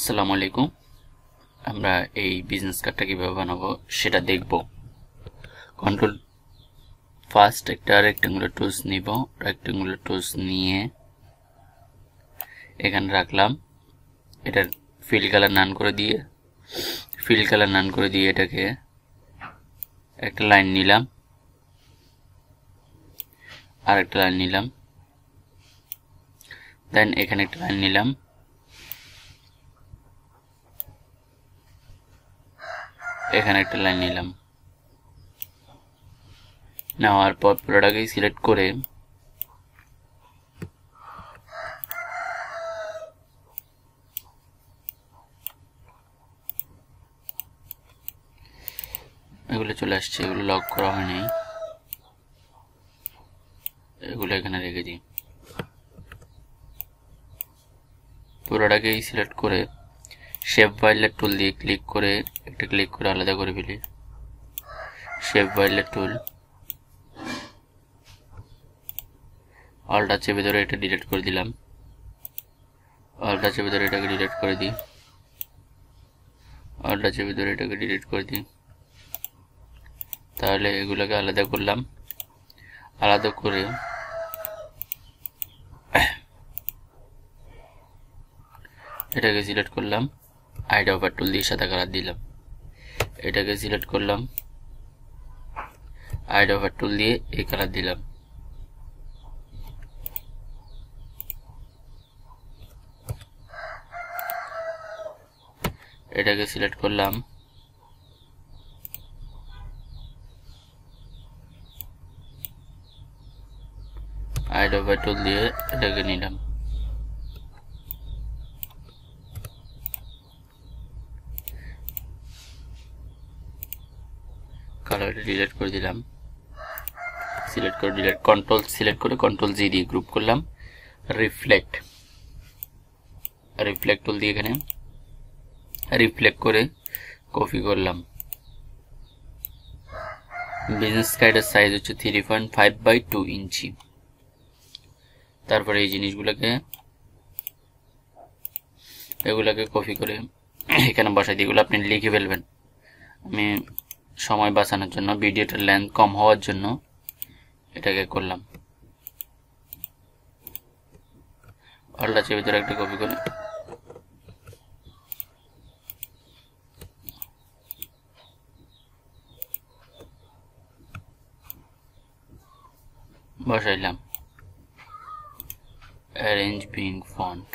আসসালামু আলাইকুম আমরা এই বিজনেস কার্ডটা কীভাবে বানাবো সেটা দেখব কন্ট্রোল ফার্স্ট একটা রেক্টেঙ্গুলার টুলস নিব রেক্টেঙ্গুলার টুলস নিয়ে এখানে রাখলাম এটার ফিল কালার নান করে দিয়ে ফিল কালার নান করে দিয়ে এটাকে একটা লাইন নিলাম আর একটা লাইন নিলাম দেন এখানে একটা লাইন নিলাম এখানে একটা লাইন নিলাম নেওয়ার পর পুরোটাকেই সিলেক্ট করে এগুলো চলে আসছে এগুলো লক করা হয়নি এগুলো এখানে রেখে দিই পুরোটাকেই সিলেক্ট করে শেপ ভাইলার টুল দিয়ে ক্লিক করে একটা ক্লিক করে আলাদা করে ফেলি শেপ ভাইলার টুল আলটা চেপে ধরে এটা ডিলেট করে দিলাম আলটা চেপে ধরে এটাকে ডিলেট করে দিই আলটা চেপে ধরে এটাকে ডিলিট করে দিই তাহলে এগুলোকে আলাদা করলাম আলাদা করে এটাকে সিলেক্ট করলাম আইডা টুল দিয়ে সাদা কালার দিলাম এটাকে সিলেক্ট করলাম আইডা টুল দিয়ে এই কালার দিলাম এটাকে সিলেক্ট করলাম আইডা টুল দিয়ে এটাকে নিলাম তাহলে ওটা করে দিলাম সিলেক্ট করে ডিলিট কন্ট্রোল সিলেক্ট করে কন্ট্রোল জি দিয়ে গ্রুপ করলাম রিফ্লেক্ট রিফ্লেক্ট টুল দিয়ে এখানে রিফ্লেক্ট করে কপি করলাম বিজনেস কার্ডের সাইজ হচ্ছে three point five by two inch তারপরে এই জিনিসগুলোকে এগুলাকে কপি করে এখানে বসাই দিয়ে এগুলো আপনি লিখে ফেলবেন আমি সময় বাঁচানোর জন্য ভিডিওটার লেন্থ কম হওয়ার জন্য এটাকে করলাম অল্টা ভিতরে একটা কপি করে বসাইলাম অ্যারেঞ্জ পিঙ্ক ফন্ট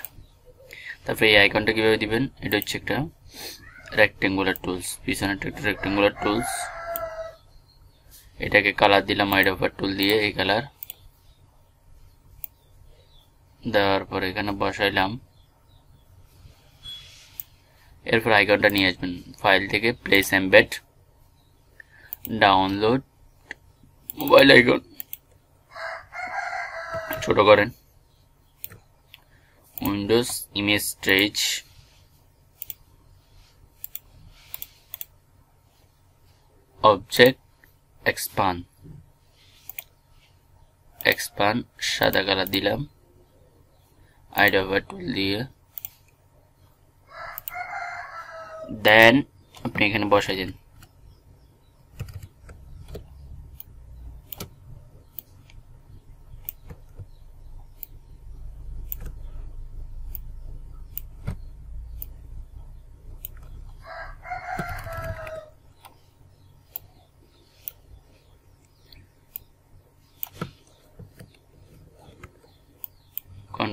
তারপরে এই আইকনটা কীভাবে দিবেন এটা হচ্ছে একটা রেক্টেঙ্গুলার টুলস পিছনে একটা রেক্টেঙ্গুলার টুলস এটাকে কালার দিলাম আইডোভার টুল দিয়ে এই কালার দেওয়ার পর এখানে বসাইলাম এরপর আইকনটা নিয়ে আসবেন ফাইল থেকে place embed download mobile icon ছোট করেন windows image stretch object expand expand সাদা কালার দিলাম আইডা টুল দিয়ে দেন আপনি এখানে বসাই দিন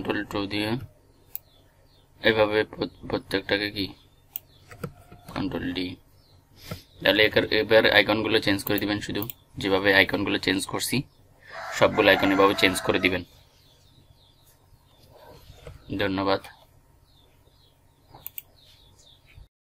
কন্ট্রোল টু দিয়ে এভাবে প্রত্যেকটাকে কি কন্ট্রোল ডি তাহলে এবার আইকনগুলো চেঞ্জ করে দিবেন শুধু যেভাবে আইকনগুলো চেঞ্জ করছি সবগুলো আইকন এভাবে চেঞ্জ করে দিবেন ধন্যবাদ